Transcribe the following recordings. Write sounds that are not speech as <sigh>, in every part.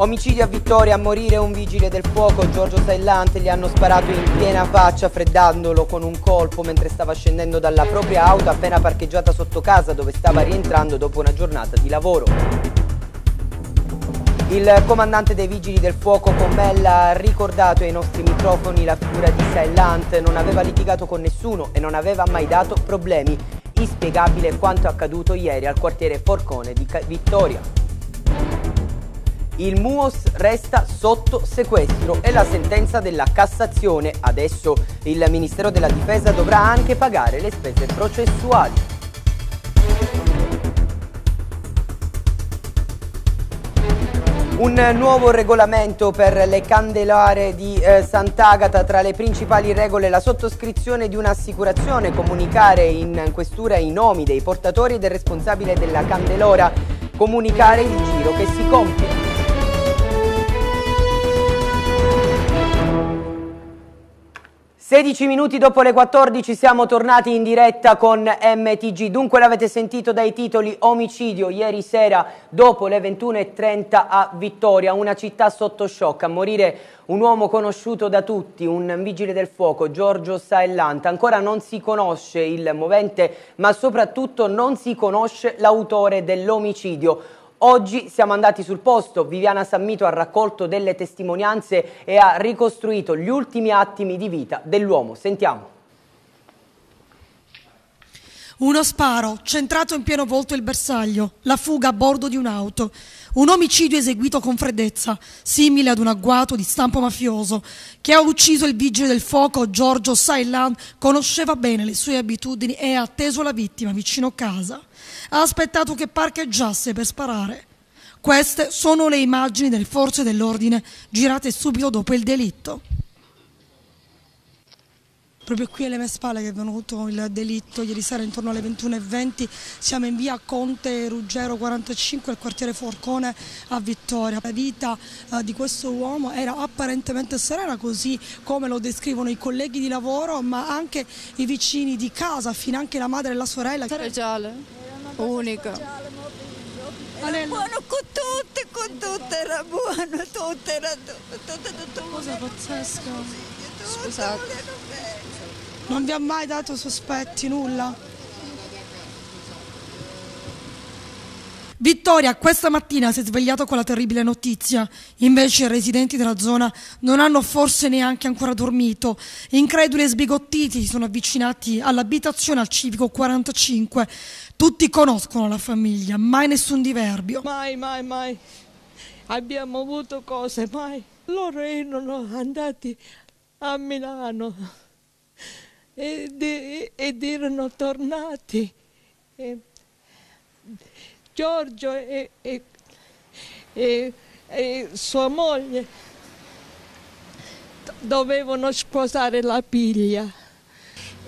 Omicidio a Vittoria, a morire un vigile del fuoco, Giorgio Sellante, gli hanno sparato in piena faccia freddandolo con un colpo mentre stava scendendo dalla propria auto appena parcheggiata sotto casa dove stava rientrando dopo una giornata di lavoro. Il comandante dei Vigili del Fuoco Commella ha ricordato ai nostri microfoni la figura di Sellante, non aveva litigato con nessuno e non aveva mai dato problemi. Inspiegabile quanto accaduto ieri al quartiere Forcone di Vittoria. Il MUOS resta sotto sequestro e la sentenza della Cassazione. Adesso il Ministero della Difesa dovrà anche pagare le spese processuali. Un nuovo regolamento per le candelare di eh, Sant'Agata, tra le principali regole la sottoscrizione di un'assicurazione, comunicare in questura i nomi dei portatori e del responsabile della candelora, comunicare il giro che si compie. 16 minuti dopo le 14 siamo tornati in diretta con MTG, dunque l'avete sentito dai titoli omicidio ieri sera dopo le 21.30 a Vittoria, una città sotto shock, a morire un uomo conosciuto da tutti, un vigile del fuoco, Giorgio Saellanta, ancora non si conosce il movente ma soprattutto non si conosce l'autore dell'omicidio. Oggi siamo andati sul posto, Viviana Sammito ha raccolto delle testimonianze e ha ricostruito gli ultimi attimi di vita dell'uomo. Sentiamo. Uno sparo, centrato in pieno volto il bersaglio, la fuga a bordo di un'auto, un omicidio eseguito con freddezza, simile ad un agguato di stampo mafioso, che ha ucciso il vigile del fuoco Giorgio Sailan, conosceva bene le sue abitudini e ha atteso la vittima vicino a casa ha aspettato che parcheggiasse per sparare. Queste sono le immagini delle forze dell'ordine girate subito dopo il delitto. Proprio qui alle mie spalle che è venuto il delitto ieri sera intorno alle 21.20, siamo in via Conte Ruggero 45 al quartiere Forcone a Vittoria. La vita eh, di questo uomo era apparentemente serena così come lo descrivono i colleghi di lavoro ma anche i vicini di casa, anche la madre e la sorella. Era giallo unico. Era buono con tutte, con tutte era buono, tutto era tutto, tutto, tutto. Cosa pazzesca. Scusate. Non vi ha mai dato sospetti, nulla? Vittoria questa mattina si è svegliato con la terribile notizia, invece i residenti della zona non hanno forse neanche ancora dormito. Increduli e sbigottiti si sono avvicinati all'abitazione al civico 45. Tutti conoscono la famiglia, mai nessun diverbio. Mai, mai, mai. Abbiamo avuto cose, mai. Loro erano andati a Milano ed, ed erano tornati. E, Giorgio e, e, e, e sua moglie dovevano sposare la piglia.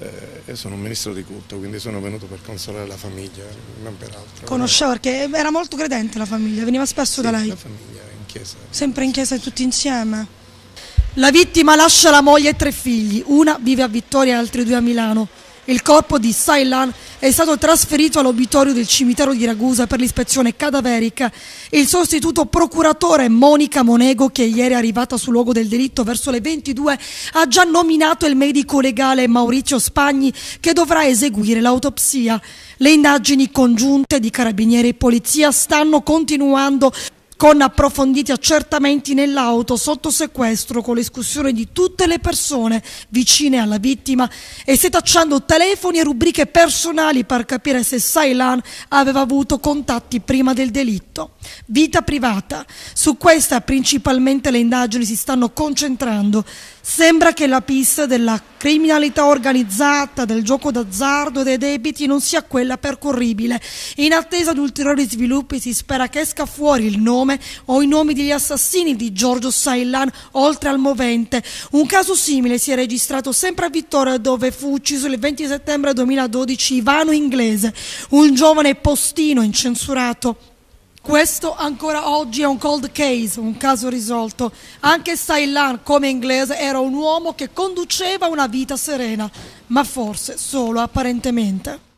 Eh, io sono un ministro di culto, quindi sono venuto per consolare la famiglia, non per altro. Conosceva perché era molto credente la famiglia, veniva spesso sì, da lei. La famiglia in chiesa. Sempre in chiesa tutti insieme. La vittima lascia la moglie e tre figli, una vive a Vittoria e altri due a Milano. Il corpo di Saylan è stato trasferito all'obitorio del cimitero di Ragusa per l'ispezione cadaverica. Il sostituto procuratore Monica Monego, che ieri è arrivata sul luogo del delitto verso le 22, ha già nominato il medico legale Maurizio Spagni che dovrà eseguire l'autopsia. Le indagini congiunte di carabinieri e polizia stanno continuando con approfonditi accertamenti nell'auto sotto sequestro con l'escursione di tutte le persone vicine alla vittima e setacciando telefoni e rubriche personali per capire se Sailan aveva avuto contatti prima del delitto. Vita privata. Su questa principalmente le indagini si stanno concentrando. Sembra che la pista della criminalità organizzata, del gioco d'azzardo e dei debiti non sia quella percorribile. In attesa di ulteriori sviluppi si spera che esca fuori il nome nome o i nomi degli assassini di Giorgio Sailan oltre al movente. Un caso simile si è registrato sempre a Vittoria dove fu ucciso il 20 settembre 2012 Ivano Inglese, un giovane postino incensurato. Questo ancora oggi è un cold case, un caso risolto. Anche Sailan, come inglese, era un uomo che conduceva una vita serena, ma forse solo apparentemente.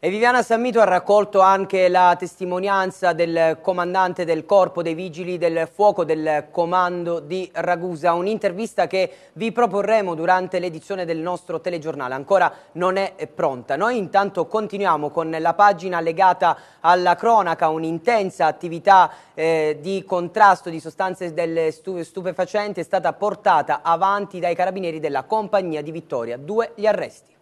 E Viviana Sammito ha raccolto anche la testimonianza del comandante del Corpo dei Vigili del Fuoco del Comando di Ragusa, un'intervista che vi proporremo durante l'edizione del nostro telegiornale, ancora non è pronta. Noi intanto continuiamo con la pagina legata alla cronaca, un'intensa attività eh, di contrasto di sostanze stu stupefacenti è stata portata avanti dai carabinieri della Compagnia di Vittoria, due gli arresti.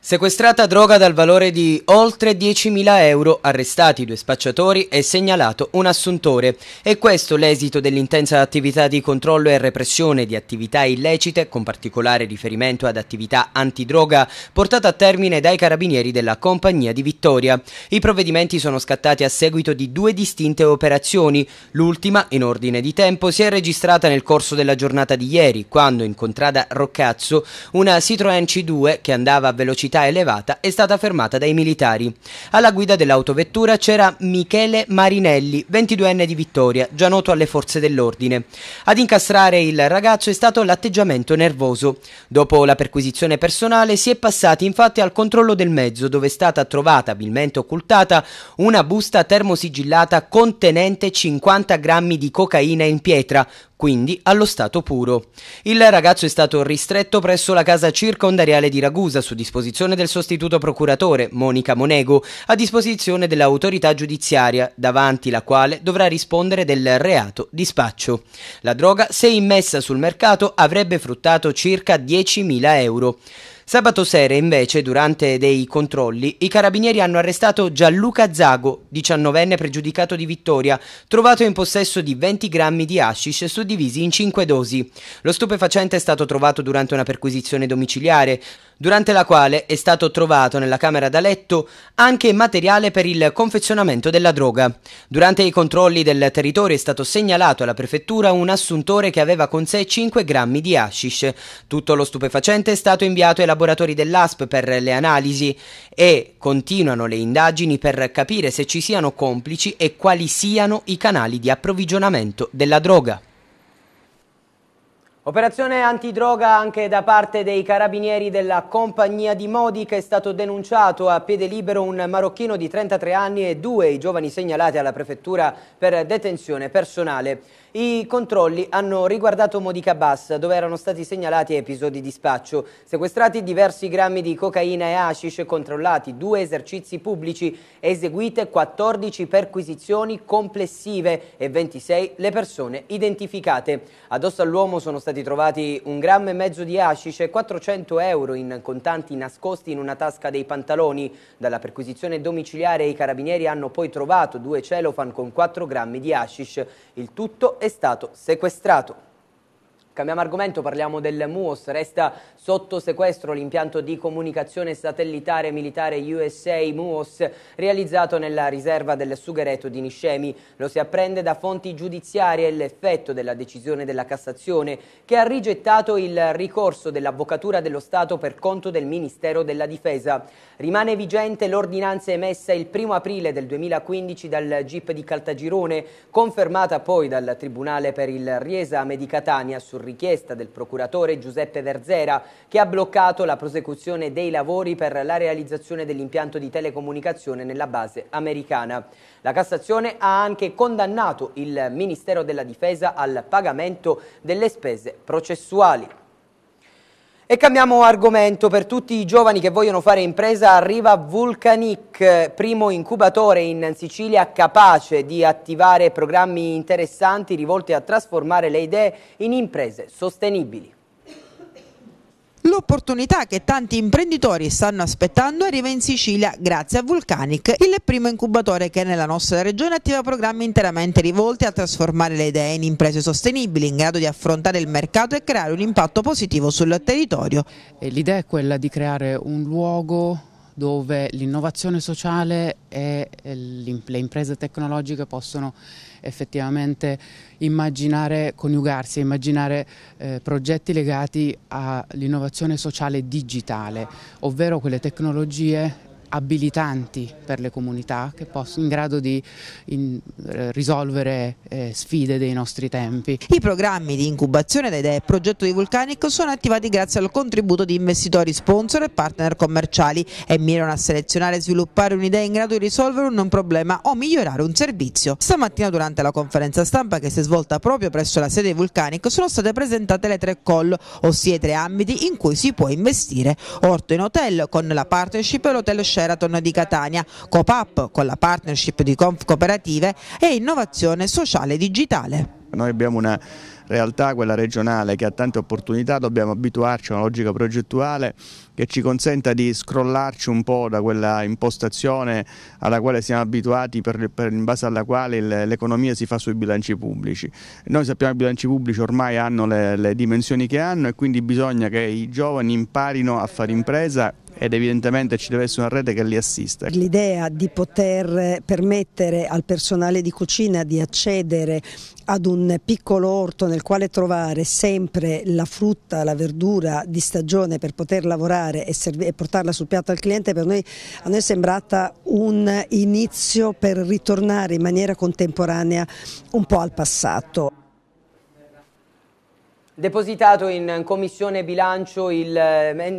Sequestrata droga dal valore di oltre 10.000 euro, arrestati due spacciatori e segnalato un assuntore. E questo l'esito dell'intensa attività di controllo e repressione di attività illecite, con particolare riferimento ad attività antidroga, portata a termine dai carabinieri della Compagnia di Vittoria. I provvedimenti sono scattati a seguito di due distinte operazioni. L'ultima, in ordine di tempo, si è registrata nel corso della giornata di ieri, quando in contrada Roccazzo una Citroën C2 che andava a velocità velocità elevata è stata fermata dai militari. Alla guida dell'autovettura c'era Michele Marinelli, 22enne di Vittoria, già noto alle forze dell'ordine. Ad incastrare il ragazzo è stato l'atteggiamento nervoso. Dopo la perquisizione personale si è passati infatti al controllo del mezzo dove è stata trovata, abilmente occultata, una busta termosigillata contenente 50 grammi di cocaina in pietra, quindi allo stato puro. Il ragazzo è stato ristretto presso la casa circondariale di Ragusa su disposizione del sostituto procuratore Monica Monego, a disposizione dell'autorità giudiziaria, davanti la quale dovrà rispondere del reato di spaccio. La droga, se immessa sul mercato, avrebbe fruttato circa 10.000 euro. Sabato sera, invece, durante dei controlli, i carabinieri hanno arrestato Gianluca Zago, 19enne pregiudicato di Vittoria, trovato in possesso di 20 grammi di hashish suddivisi in 5 dosi. Lo stupefacente è stato trovato durante una perquisizione domiciliare durante la quale è stato trovato nella camera da letto anche materiale per il confezionamento della droga. Durante i controlli del territorio è stato segnalato alla prefettura un assuntore che aveva con sé 5 grammi di hashish. Tutto lo stupefacente è stato inviato ai laboratori dell'ASP per le analisi e continuano le indagini per capire se ci siano complici e quali siano i canali di approvvigionamento della droga. Operazione antidroga anche da parte dei carabinieri della compagnia di Modica è stato denunciato a piede libero un marocchino di 33 anni e due i giovani segnalati alla prefettura per detenzione personale. I controlli hanno riguardato Modica Bassa, dove erano stati segnalati episodi di spaccio, sequestrati diversi grammi di cocaina e hashish, controllati due esercizi pubblici, eseguite 14 perquisizioni complessive e 26 le persone identificate. Addosso all'uomo sono stati trovati un grammo e mezzo di hashish e 400 euro in contanti nascosti in una tasca dei pantaloni. Dalla perquisizione domiciliare i carabinieri hanno poi trovato due celofan con 4 grammi di hashish. Il tutto è stato sequestrato. Cambiamo argomento, parliamo del MUOS. Resta sotto sequestro l'impianto di comunicazione satellitare militare USA MUOS realizzato nella riserva del Sughereto di Niscemi. Lo si apprende da fonti giudiziarie e l'effetto della decisione della Cassazione che ha rigettato il ricorso dell'Avvocatura dello Stato per conto del Ministero della Difesa. Rimane vigente l'ordinanza emessa il 1 aprile del 2015 dal GIP di Caltagirone, confermata poi dal Tribunale per il riesame di Catania sul richiesta del procuratore Giuseppe Verzera, che ha bloccato la prosecuzione dei lavori per la realizzazione dell'impianto di telecomunicazione nella base americana. La Cassazione ha anche condannato il Ministero della Difesa al pagamento delle spese processuali. E cambiamo argomento, per tutti i giovani che vogliono fare impresa arriva Vulcanic, primo incubatore in Sicilia capace di attivare programmi interessanti rivolti a trasformare le idee in imprese sostenibili. L'opportunità che tanti imprenditori stanno aspettando arriva in Sicilia grazie a Vulcanic, il primo incubatore che nella nostra regione attiva programmi interamente rivolti a trasformare le idee in imprese sostenibili in grado di affrontare il mercato e creare un impatto positivo sul territorio. L'idea è quella di creare un luogo dove l'innovazione sociale e le imprese tecnologiche possono effettivamente immaginare, coniugarsi, immaginare eh, progetti legati all'innovazione sociale digitale, ovvero quelle tecnologie abilitanti per le comunità, che possono, in grado di in, eh, risolvere eh, sfide dei nostri tempi. I programmi di incubazione idee e progetto di Vulcanic sono attivati grazie al contributo di investitori sponsor e partner commerciali e mirano a selezionare e sviluppare un'idea in grado di risolvere un problema o migliorare un servizio. Stamattina durante la conferenza stampa che si è svolta proprio presso la sede di Vulcanic sono state presentate le tre call, ossia i tre ambiti in cui si può investire. Orto in hotel con la partnership e l'hotel Chef Sheraton di Catania, Copap con la partnership di Conf Cooperative e Innovazione Sociale Digitale. Noi abbiamo una realtà, quella regionale, che ha tante opportunità, dobbiamo abituarci a una logica progettuale che ci consenta di scrollarci un po' da quella impostazione alla quale siamo abituati per, per, in base alla quale l'economia si fa sui bilanci pubblici. Noi sappiamo che i bilanci pubblici ormai hanno le, le dimensioni che hanno e quindi bisogna che i giovani imparino a fare impresa ed evidentemente ci deve essere una rete che li assiste. L'idea di poter permettere al personale di cucina di accedere ad un piccolo orto nel quale trovare sempre la frutta, la verdura di stagione per poter lavorare dare e, e, portarla sul piatto al cliente per noi, a noi è sembrata un inizio per ritornare in maniera contemporanea un po' al passato depositato in Commissione Bilancio eh,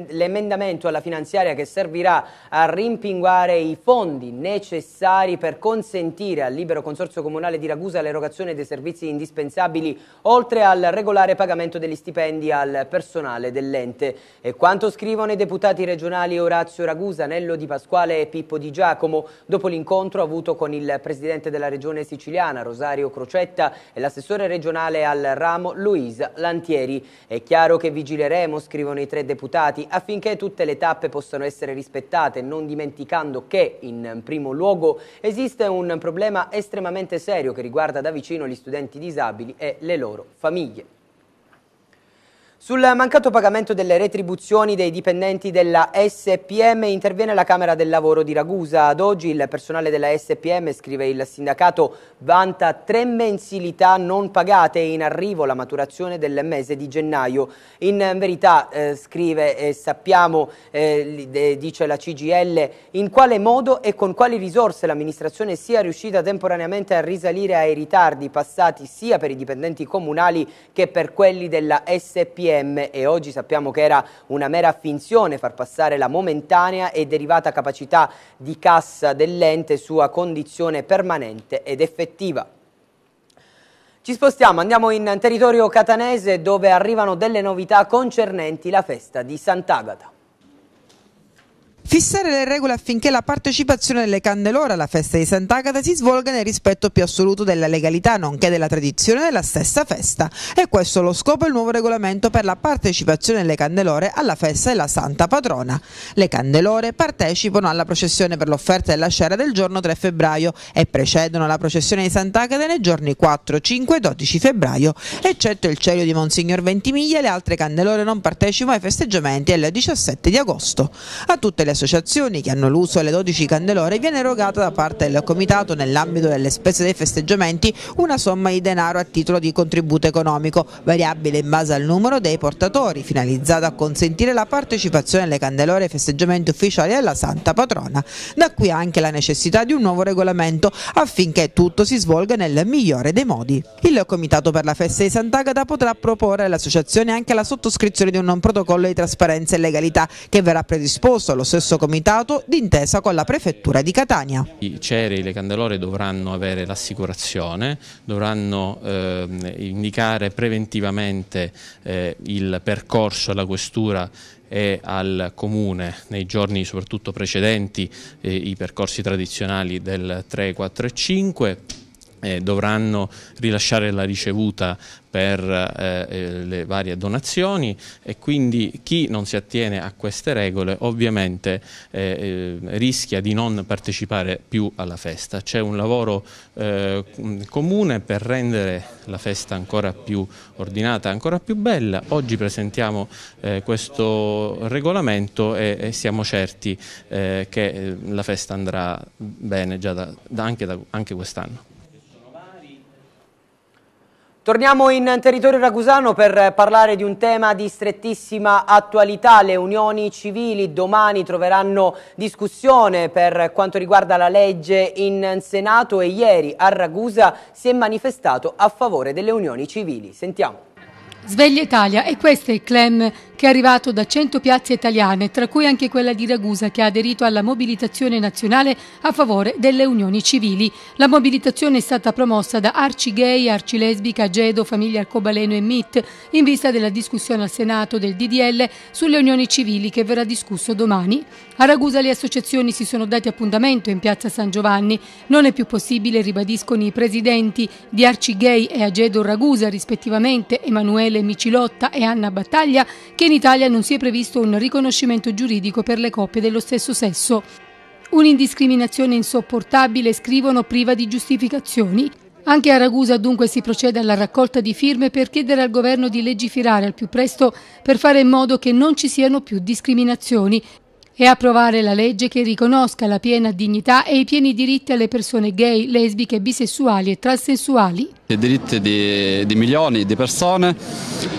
l'emendamento alla finanziaria che servirà a rimpinguare i fondi necessari per consentire al libero consorzio comunale di Ragusa l'erogazione dei servizi indispensabili oltre al regolare pagamento degli stipendi al personale dell'ente. E quanto scrivono i deputati regionali Orazio Ragusa, Nello Di Pasquale e Pippo Di Giacomo dopo l'incontro avuto con il presidente della regione siciliana Rosario Crocetta e l'assessore regionale al ramo Luisa Lantina cantieri. È chiaro che vigileremo, scrivono i tre deputati, affinché tutte le tappe possano essere rispettate, non dimenticando che, in primo luogo, esiste un problema estremamente serio che riguarda da vicino gli studenti disabili e le loro famiglie. Sul mancato pagamento delle retribuzioni dei dipendenti della SPM interviene la Camera del Lavoro di Ragusa. Ad oggi il personale della SPM, scrive il sindacato, vanta tre mensilità non pagate in arrivo la maturazione del mese di gennaio. In verità, eh, scrive e eh, sappiamo, eh, dice la CGL, in quale modo e con quali risorse l'amministrazione sia riuscita temporaneamente a risalire ai ritardi passati sia per i dipendenti comunali che per quelli della SPM DPCM e oggi sappiamo che era una mera finzione far passare la momentanea e derivata capacità di cassa dell'ente sua condizione permanente ed effettiva. Ci spostiamo, andiamo in territorio catanese dove arrivano delle novità concernenti la festa di Sant'Agata. Fissare le regole affinché la partecipazione delle Candelore alla festa di Sant'Agata si svolga nel rispetto più assoluto della legalità, nonché della tradizione della stessa festa. E questo è lo scopo del nuovo regolamento per la partecipazione delle Candelore alla festa della Santa Patrona. Le Candelore partecipano alla processione per l'offerta della cera del giorno 3 febbraio e precedono la processione di Sant'Agata nei giorni 4, 5 e 12 febbraio. Eccetto il celio di Monsignor Ventimiglia, le altre Candelore non partecipano ai festeggiamenti del 17 di agosto. A tutte le associazioni che hanno l'uso alle 12 candelore viene erogata da parte del Comitato nell'ambito delle spese dei festeggiamenti una somma di denaro a titolo di contributo economico, variabile in base al numero dei portatori, finalizzata a consentire la partecipazione alle candelore ai festeggiamenti ufficiali della Santa Patrona. Da qui anche la necessità di un nuovo regolamento affinché tutto si svolga nel migliore dei modi. Il Comitato per la Festa di Sant'Agata potrà proporre all'associazione anche la sottoscrizione di un non protocollo di trasparenza e legalità che verrà predisposto allo stesso stesso comitato d'intesa con la prefettura di Catania. I ceri e le candelore dovranno avere l'assicurazione, dovranno eh, indicare preventivamente eh, il percorso alla questura e al Comune nei giorni soprattutto precedenti eh, i percorsi tradizionali del 3, 4 e 5 eh, dovranno rilasciare la ricevuta per eh, eh, le varie donazioni e quindi chi non si attiene a queste regole ovviamente eh, eh rischia di non partecipare più alla festa. C'è un lavoro eh, comune per rendere la festa ancora più ordinata, ancora più bella. Oggi presentiamo questo regolamento e, e siamo certi che la festa andrà bene da, da anche, anche quest'anno. Torniamo in territorio ragusano per parlare di un tema di strettissima attualità. Le unioni civili domani troveranno discussione per quanto riguarda la legge in Senato e ieri a Ragusa si è manifestato a favore delle unioni civili. Sentiamo. Sveglia Italia e questo è il clem che è arrivato da 100 piazze italiane, tra cui anche quella di Ragusa, che ha aderito alla mobilitazione nazionale a favore delle unioni civili. La mobilitazione è stata promossa da Arci Gay, Arci Lesbica, Gedo, Famiglia Arcobaleno e MIT, in vista della discussione al Senato del DDL sulle unioni civili che verrà discusso domani. A Ragusa le associazioni si sono date appuntamento in piazza San Giovanni. Non è più possibile, ribadiscono i presidenti di Arci Gay e Agedo Ragusa, rispettivamente Emanuele Micilotta e Anna Battaglia, che in Italia non si è previsto un riconoscimento giuridico per le coppie dello stesso sesso. Un'indiscriminazione insopportabile, scrivono, priva di giustificazioni. Anche a Ragusa dunque si procede alla raccolta di firme per chiedere al governo di legiferare al più presto per fare in modo che non ci siano più discriminazioni e approvare la legge che riconosca la piena dignità e i pieni diritti alle persone gay, lesbiche, bisessuali e transessuali? I diritti di, di milioni di persone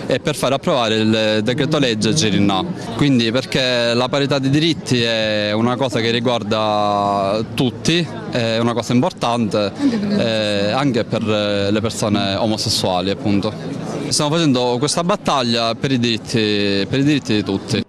e per far approvare il decreto legge Girinà. Quindi perché la parità di diritti è una cosa che riguarda tutti, è una cosa importante anche per le eh, eh, persone omosessuali appunto. Stiamo facendo questa battaglia per i diritti, per i diritti di tutti.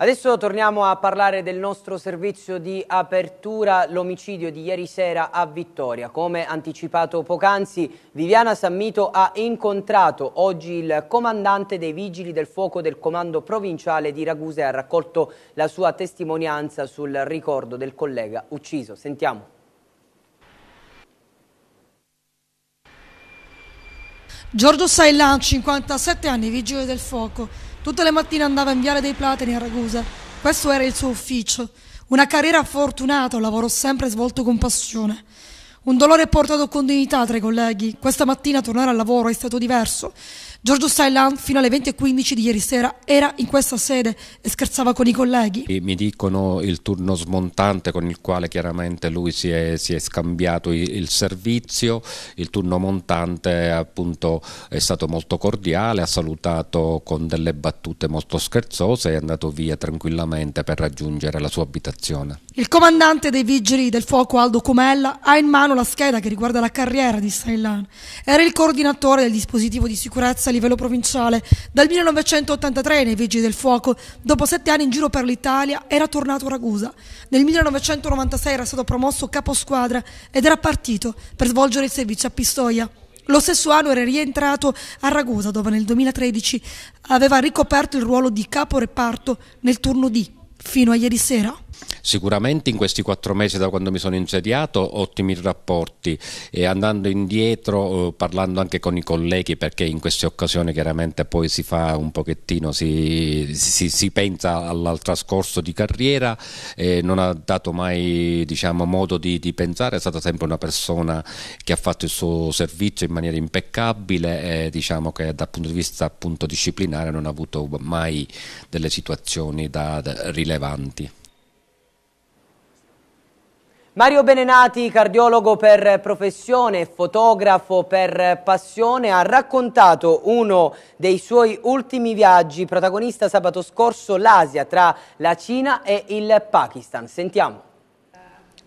Adesso torniamo a parlare del nostro servizio di apertura, l'omicidio di ieri sera a Vittoria. Come anticipato poc'anzi, Viviana Sammito ha incontrato oggi il comandante dei Vigili del Fuoco del Comando Provinciale di Ragusa e ha raccolto la sua testimonianza sul ricordo del collega ucciso. Sentiamo. Giorgio Saillan, 57 anni, vigile del fuoco. Tutte le mattine andava in Viale dei Platini a Ragusa. Questo era il suo ufficio. Una carriera fortunata, un lavoro sempre svolto con passione. Un dolore portato con dignità tra i colleghi. Questa mattina tornare al lavoro è stato diverso. Giorgio Sailan fino alle 20.15 di ieri sera era in questa sede e scherzava con i colleghi. mi dicono il turno smontante con il quale chiaramente lui si è, si è scambiato il, servizio, il turno montante appunto è stato molto cordiale, ha salutato con delle battute molto scherzose e è andato via tranquillamente per raggiungere la sua abitazione. Il comandante dei vigili del fuoco Aldo Comella ha in mano la scheda che riguarda la carriera di Sailan. Era il coordinatore del dispositivo di sicurezza a livello provinciale. Dal 1983, nei Vigili del Fuoco, dopo sette anni in giro per l'Italia, era tornato a Ragusa. Nel 1996 era stato promosso caposquadra ed era partito per svolgere il servizio a Pistoia. Lo stesso anno era rientrato a Ragusa, dove nel 2013 aveva ricoperto il ruolo di capo reparto nel turno D, fino a ieri sera. Sicuramente in questi quattro mesi da quando mi sono insediato ottimi rapporti e andando indietro eh, parlando anche con i colleghi perché in queste occasioni chiaramente poi si fa un pochettino, si, si, si pensa al trascorso di carriera, eh, non ha dato mai diciamo, modo di, di, pensare, è stata sempre una persona che ha fatto il suo servizio in maniera impeccabile e diciamo che dal punto di vista appunto, disciplinare non ha avuto mai delle situazioni da, da rilevanti. Mario Benenati, cardiologo per professione, fotografo per passione, ha raccontato uno dei suoi ultimi viaggi, protagonista sabato scorso l'Asia tra la Cina e il Pakistan. Sentiamo.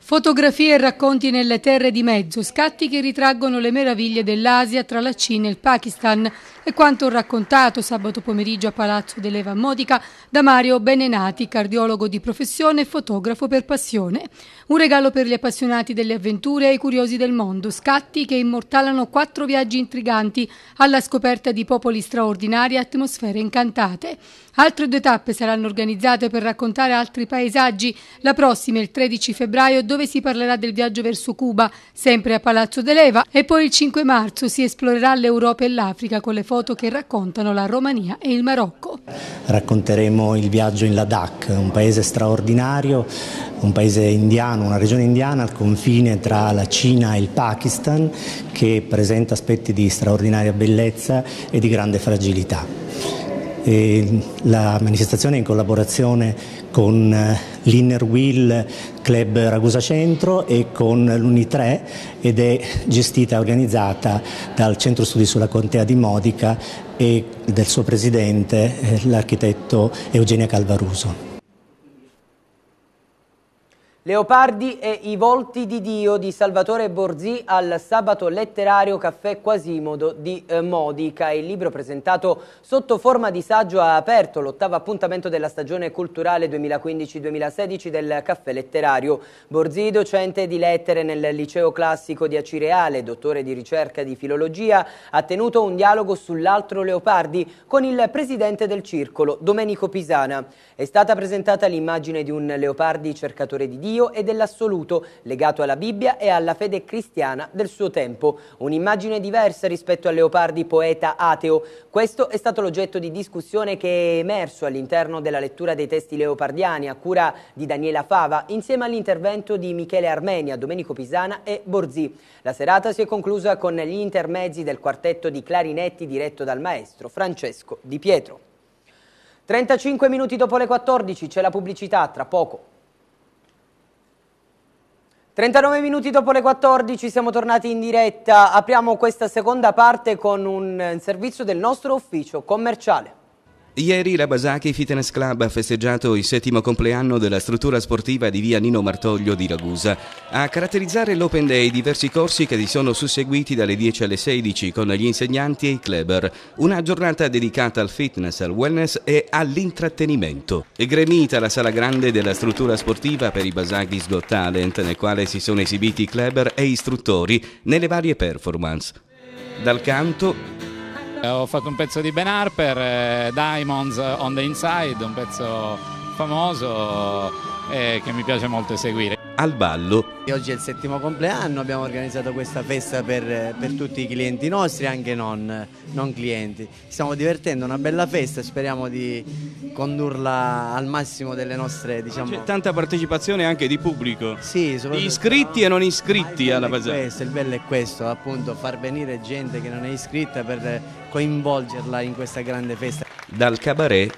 Fotografie e racconti nelle terre di mezzo, scatti che ritraggono le meraviglie dell'Asia tra la Cina e il Pakistan e quanto raccontato sabato pomeriggio a Palazzo dell'Eva Modica da Mario Benenati, cardiologo di professione e fotografo per passione. Un regalo per gli appassionati delle avventure e i curiosi del mondo, scatti che immortalano quattro viaggi intriganti alla scoperta di popoli straordinari e atmosfere incantate. Altre due tappe saranno organizzate per raccontare altri paesaggi, la prossima il 13 febbraio dove si parlerà del viaggio verso Cuba, sempre a Palazzo Deleva, e poi il 5 marzo si esplorerà l'Europa e l'Africa con le foto che raccontano la Romania e il Marocco. Racconteremo il viaggio in Ladakh, un paese straordinario, un paese indiano, una regione indiana al confine tra la Cina e il Pakistan che presenta aspetti di straordinaria bellezza e di grande fragilità. E la manifestazione in collaborazione con eh, l'Inner Wheel Club Ragusa Centro e con l'Uni3 ed è gestita e organizzata dal Centro Studi sulla Contea di Modica e del suo presidente, eh, l'architetto Eugenia Calvaruso. Leopardi e i volti di Dio di Salvatore Borzì al sabato letterario Caffè Quasimodo di eh, Modica. Il libro presentato sotto forma di saggio ha aperto l'ottavo appuntamento della stagione culturale 2015-2016 del Caffè Letterario. Borzì, docente di lettere nel liceo classico di Acireale, dottore di ricerca di filologia, ha tenuto un dialogo sull'altro Leopardi con il presidente del circolo, Domenico Pisana. È stata presentata l'immagine di un Leopardi cercatore di Dio Dio e dell'assoluto, legato alla Bibbia e alla fede cristiana del suo tempo. Un'immagine diversa rispetto a Leopardi, poeta ateo. Questo è stato l'oggetto di discussione che è emerso all'interno della lettura dei testi leopardiani a cura di Daniela Fava, insieme all'intervento di Michele Armenia, Domenico Pisana e Borzì. La serata si è conclusa con gli intermezzi del quartetto di clarinetti diretto dal maestro Francesco Di Pietro. 35 minuti dopo le 14 c'è la pubblicità, tra poco 39 minuti dopo le 14 siamo tornati in diretta, apriamo questa seconda parte con un eh, servizio del nostro ufficio commerciale. Ieri la Basaki Fitness Club ha festeggiato il settimo compleanno della struttura sportiva di via Nino Martoglio di Ragusa. A caratterizzare l'Open Day diversi corsi che si sono susseguiti dalle 10 alle 16 con gli insegnanti e i clubber. Una giornata dedicata al fitness, al wellness e all'intrattenimento. È gremita la sala grande della struttura sportiva per i Basaki Got Talent, nel quale si sono esibiti clubber e istruttori nelle varie performance. Dal canto eh, ho fatto un pezzo di Ben Harper, eh, Diamonds on the Inside, un pezzo famoso eh, che mi piace molto eseguire al ballo. E oggi è il settimo compleanno, abbiamo organizzato questa festa per, per tutti i clienti nostri anche non, non, clienti. Stiamo divertendo, una bella festa, speriamo di condurla al massimo delle nostre... Diciamo... C'è tanta partecipazione anche di pubblico, sì, di iscritti no? e non iscritti alla basata. Il bello è questo, appunto, far venire gente che non è iscritta per coinvolgerla in questa grande festa. Dal cabaret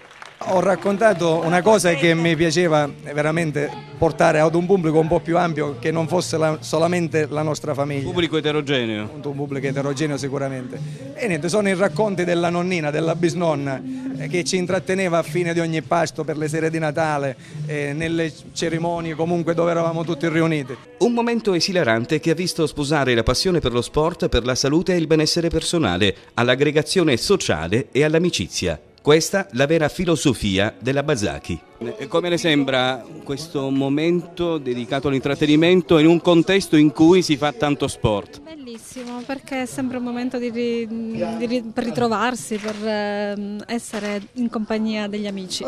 ho raccontato una cosa che mi piaceva veramente portare ad un pubblico un po' più ampio che non fosse la, solamente la nostra famiglia. Un pubblico eterogeneo. Un pubblico eterogeneo sicuramente. E niente, sono i racconti della nonnina, della bisnonna eh, che ci intratteneva a fine di ogni pasto per le sere di Natale, eh, nelle cerimonie comunque dove eravamo tutti riuniti. Un momento esilarante che ha visto sposare la passione per lo sport, per la salute e il benessere personale, all'aggregazione sociale e all'amicizia. Questa la vera filosofia della Basaki. E come le sembra questo momento dedicato all'intrattenimento in un contesto in cui si fa tanto sport? Benissimo, perché è sempre un momento di ri, di ri, per ritrovarsi, per ehm, essere in compagnia degli amici.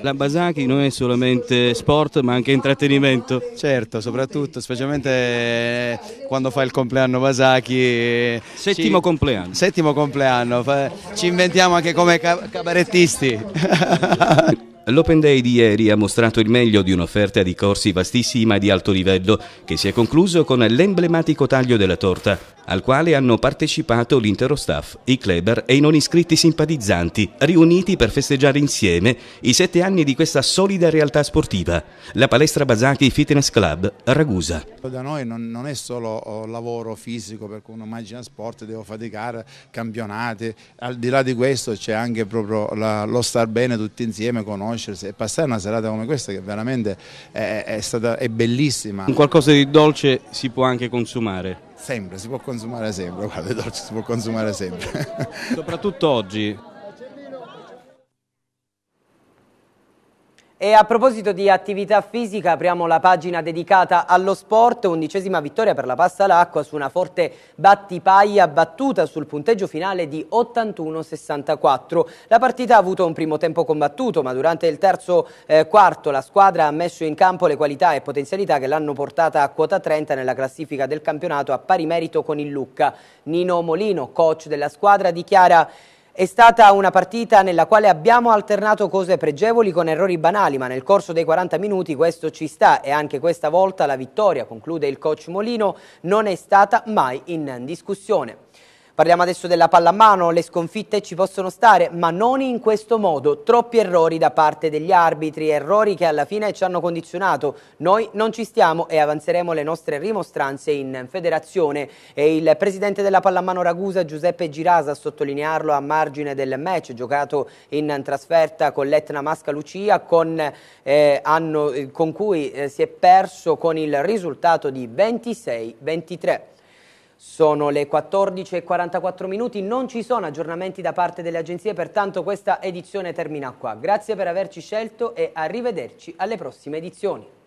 La Basaki non è solamente sport ma anche intrattenimento. Certo, soprattutto, specialmente eh, quando fa il compleanno Basaki. Eh, Settimo ci, compleanno. Settimo compleanno, fa, ci inventiamo anche come cabarettisti. <laughs> L'Open Day di ieri ha mostrato il meglio di un'offerta di corsi vastissima e di alto livello, che si è concluso con l'emblematico taglio della torta, al quale hanno partecipato l'intero staff, i clubber e i non iscritti simpatizzanti, riuniti per festeggiare insieme i sette anni di questa solida realtà sportiva, la palestra Basaki Fitness Club Ragusa. Da noi non, non è solo oh, lavoro fisico, perché uno immagina sport, devo faticare, campionate, al di là di questo c'è anche proprio la, lo star bene tutti insieme, conoscere conoscersi e passare una serata come questa che veramente è, è, stata, è bellissima. Un qualcosa di dolce si può anche consumare? Sempre, si può consumare sempre, guarda, il dolce si può consumare sempre. Soprattutto oggi, E a proposito di attività fisica, apriamo la pagina dedicata allo sport, undicesima vittoria per la Passa all'acqua su una forte battipaglia battuta sul punteggio finale di 81-64. La partita ha avuto un primo tempo combattuto, ma durante il terzo eh, quarto la squadra ha messo in campo le qualità e potenzialità che l'hanno portata a quota 30 nella classifica del campionato a pari merito con il Lucca. Nino Molino, coach della squadra, dichiara è stata una partita nella quale abbiamo alternato cose pregevoli con errori banali, ma nel corso dei 40 minuti questo ci sta e anche questa volta la vittoria, conclude il coach Molino, non è stata mai in discussione. Parliamo adesso della pallamano, le sconfitte ci possono stare, ma non in questo modo. Troppi errori da parte degli arbitri, errori che alla fine ci hanno condizionato. Noi non ci stiamo e avanzeremo le nostre rimostranze in federazione. E il presidente della pallamano Ragusa, Giuseppe Girasa, a sottolinearlo a margine del match giocato in trasferta con l'Etna Masca Lucia, con, eh, anno, eh, con cui eh, si è perso con il risultato di 26-23. Sono le 14.44 minuti, non ci sono aggiornamenti da parte delle agenzie, pertanto questa edizione termina qua. Grazie per averci scelto e arrivederci alle prossime edizioni.